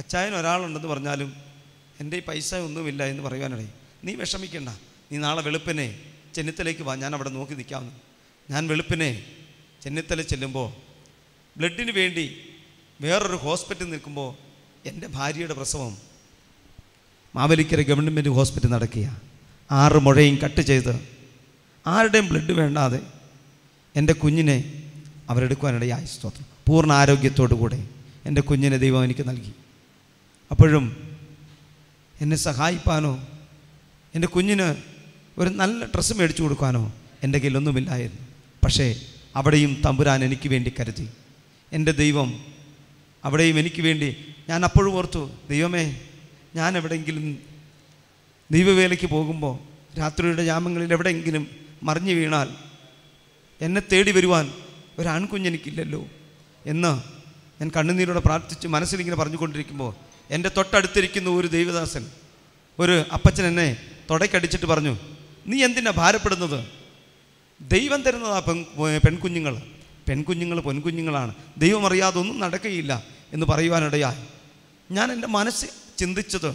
അച്ചായൻ ഒരാളുണ്ടെന്ന് പറഞ്ഞാലും എൻ്റെ ഈ പൈസ ഒന്നുമില്ല എന്ന് പറയുവാനിടയായി നീ വിഷമിക്കണ്ട നീ നാളെ വെളുപ്പിനെ ചെന്നിത്തലേക്ക് വാ ഞാൻ അവിടെ നോക്കി നിൽക്കാമെന്ന് ഞാൻ വെളുപ്പിനെ ചെന്നിത്തല ചെല്ലുമ്പോൾ ബ്ലഡിന് വേണ്ടി വേറൊരു ഹോസ്പിറ്റലിൽ നിൽക്കുമ്പോൾ എൻ്റെ ഭാര്യയുടെ പ്രസവം മാവലിക്കര ഗവൺമെൻറ് ഹോസ്പിറ്റൽ നടക്കുക ആറ് മുഴയും കട്ട് ചെയ്ത് ആരുടെയും ബ്ലഡ് വേണ്ടാതെ എൻ്റെ കുഞ്ഞിനെ അവരെടുക്കുവാനിടയായി സ്തോത്രം പൂർണ്ണ ആരോഗ്യത്തോടു കൂടെ എൻ്റെ കുഞ്ഞിനെ ദൈവം എനിക്ക് നൽകി അപ്പോഴും എന്നെ സഹായിപ്പാനോ എൻ്റെ കുഞ്ഞിന് ഒരു നല്ല ഡ്രസ്സ് മേടിച്ചു കൊടുക്കാനോ എൻ്റെ കയ്യിലൊന്നുമില്ലായിരുന്നു പക്ഷേ അവിടെയും തമ്പുരാൻ എനിക്ക് വേണ്ടി കരുതി എൻ്റെ ദൈവം അവിടെയും എനിക്ക് വേണ്ടി ഞാൻ അപ്പോഴും ഓർത്തു ദൈവമേ ഞാൻ എവിടെയെങ്കിലും ദൈവവേലയ്ക്ക് പോകുമ്പോൾ രാത്രിയുടെ ജാമങ്ങളിൽ എവിടെയെങ്കിലും മറിഞ്ഞു വീണാൽ എന്നെ തേടി വരുവാൻ ഒരാൺകുഞ്ഞെനിക്കില്ലല്ലോ എന്ന് ഞാൻ കണ്ണുനീരോടെ പ്രാർത്ഥിച്ച് മനസ്സിലിങ്ങനെ പറഞ്ഞുകൊണ്ടിരിക്കുമ്പോൾ എൻ്റെ തൊട്ടടുത്തിരിക്കുന്ന ഒരു ദൈവദാസൻ ഒരു അപ്പച്ചൻ എന്നെ തുടക്കടിച്ചിട്ട് പറഞ്ഞു നീ എന്തിനാ ഭാരപ്പെടുന്നത് ദൈവം തരുന്നതാ പെൺ പെൺകുഞ്ഞുങ്ങൾ പെൺകുഞ്ഞുങ്ങൾ പൊൻകുഞ്ഞുങ്ങളാണ് ദൈവം അറിയാതെ ഒന്നും നടക്കുകയില്ല എന്ന് പറയുവാനിടയായി ഞാൻ എൻ്റെ മനസ്സ് ചിന്തിച്ചത്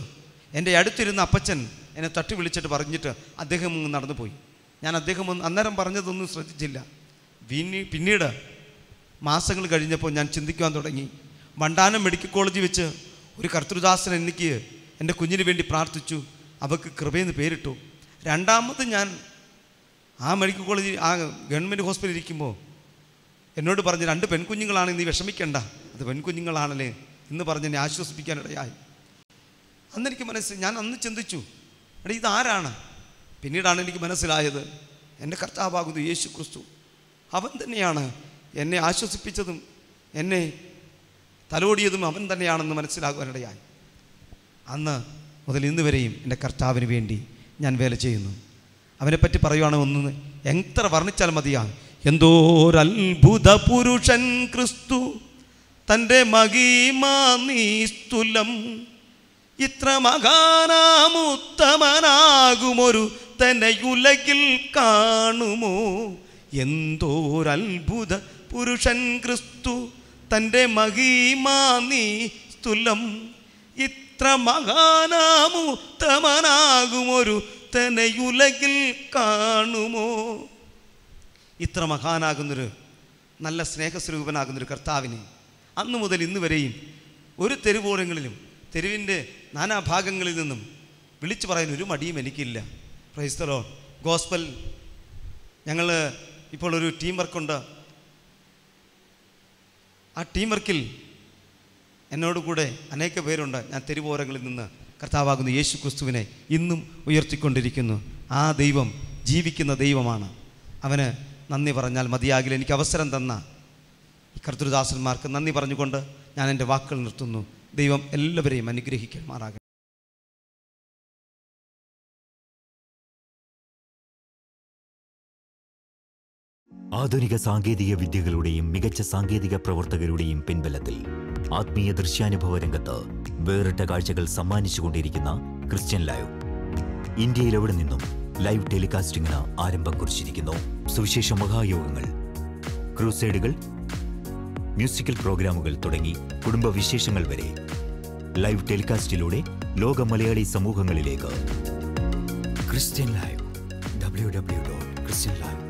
എൻ്റെ അടുത്തിരുന്ന അപ്പച്ചൻ എന്നെ തട്ടി വിളിച്ചിട്ട് പറഞ്ഞിട്ട് അദ്ദേഹം നടന്നു പോയി ഞാൻ അദ്ദേഹം അന്നേരം പറഞ്ഞതൊന്നും ശ്രദ്ധിച്ചില്ല പിന്നെ പിന്നീട് മാസങ്ങൾ കഴിഞ്ഞപ്പോൾ ഞാൻ ചിന്തിക്കുവാൻ തുടങ്ങി വണ്ടാനം മെഡിക്കൽ കോളേജിൽ വെച്ച് ഒരു കർത്തൃദാസൻ എനിക്ക് എൻ്റെ കുഞ്ഞിന് വേണ്ടി പ്രാർത്ഥിച്ചു അവൾക്ക് കൃപയെന്ന് പേരിട്ടു രണ്ടാമത് ഞാൻ ആ മെഡിക്കൽ കോളേജ് ആ ഗവൺമെൻറ് ഹോസ്പിറ്റലിൽ ഇരിക്കുമ്പോൾ എന്നോട് പറഞ്ഞ് രണ്ട് പെൺകുഞ്ഞുങ്ങളാണ് നീ വിഷമിക്കേണ്ട അത് പെൺകുഞ്ഞുങ്ങളാണല്ലേ എന്ന് പറഞ്ഞ് എന്നെ ആശ്വസിപ്പിക്കാനിടയായി അന്ന് എനിക്ക് മനസ്സിൽ ഞാൻ അന്ന് ചിന്തിച്ചു എടാ ഇതാരാണ് പിന്നീടാണ് എനിക്ക് മനസ്സിലായത് എൻ്റെ കർത്താവാകുന്നു യേശു ക്രിസ്തു അവൻ തന്നെയാണ് എന്നെ ആശ്വസിപ്പിച്ചതും എന്നെ തലോടിയതും അവൻ തന്നെയാണെന്ന് മനസ്സിലാക്കുവാനിടയായി അന്ന് മുതൽ ഇന്ന് വരെയും എൻ്റെ കർത്താവിന് വേണ്ടി ഞാൻ വേല ചെയ്യുന്നു അവനെപ്പറ്റി പറയുവാണ് ഒന്ന് എത്ര വർണ്ണിച്ചാൽ മതിയാണ് എന്തോരത്ഭുത പുരുഷൻ ക്രിസ്തു തൻ്റെ മഹിമാനീസ്തുലം ഇത്ര മകാനാമുത്തമനാകുമൊരു ഉലകിൽ കാണുമോ എന്തോരത്ഭുത പുരുഷൻ ക്രിസ്തു തൻ്റെ മഹിമാനീ സ്തുലം ഇത്ര മകാനാമുത്തമനാകുമൊരു ഒരുത്തനയുലകിൽ കാണുമോ ഇത്ര മഹാനാകുന്നൊരു നല്ല സ്നേഹസ്വരൂപനാകുന്നൊരു കർത്താവിനെ അന്നു മുതൽ ഇന്ന് വരെയും ഒരു തെരുവോരങ്ങളിലും തെരുവിൻ്റെ നാനാഭാഗങ്ങളിൽ നിന്നും വിളിച്ചു പറയാൻ ഒരു മടിയും എനിക്കില്ല ക്രൈസ്തലോ ഗോസ്പൽ ഞങ്ങൾ ഇപ്പോൾ ഒരു ടീം വർക്കുണ്ട് ആ ടീം വർക്കിൽ എന്നോട് കൂടെ അനേക പേരുണ്ട് ഞാൻ തെരുവോരങ്ങളിൽ നിന്ന് കർത്താവാകുന്ന യേശു ക്രിസ്തുവിനെ ഇന്നും ഉയർത്തിക്കൊണ്ടിരിക്കുന്നു ആ ദൈവം ജീവിക്കുന്ന ദൈവമാണ് അവന് നന്ദി പറഞ്ഞാൽ മതിയാകില്ല എനിക്ക് അവസരം തന്ന ഈ കർത്തൃദാസന്മാർക്ക് നന്ദി പറഞ്ഞുകൊണ്ട് ഞാൻ എൻ്റെ വാക്കുകൾ നിർത്തുന്നു ദൈവം എല്ലാവരെയും മാറാകും ആധുനിക സാങ്കേതിക വിദ്യകളുടെയും മികച്ച സാങ്കേതിക പ്രവർത്തകരുടെയും പിൻബലത്തിൽ ആത്മീയ ദൃശ്യാനുഭവ രംഗത്ത് വേറിട്ട കാഴ്ചകൾ സമ്മാനിച്ചുകൊണ്ടിരിക്കുന്ന ക്രിസ്ത്യൻ ലൈവ് ഇന്ത്യയിലെവിടെ നിന്നും ലൈവ് ടെലികാസ്റ്റിംഗിന് ആരംഭം കുറിച്ചിരിക്കുന്നു സുവിശേഷ മഹായോഗങ്ങൾ ക്രൂസൈഡുകൾ മ്യൂസിക്കൽ പ്രോഗ്രാമുകൾ തുടങ്ങി കുടുംബവിശേഷങ്ങൾ വരെ ലൈവ് ടെലികാസ്റ്റിലൂടെ ലോക മലയാളി സമൂഹങ്ങളിലേക്ക് Christian live W W dot Christian live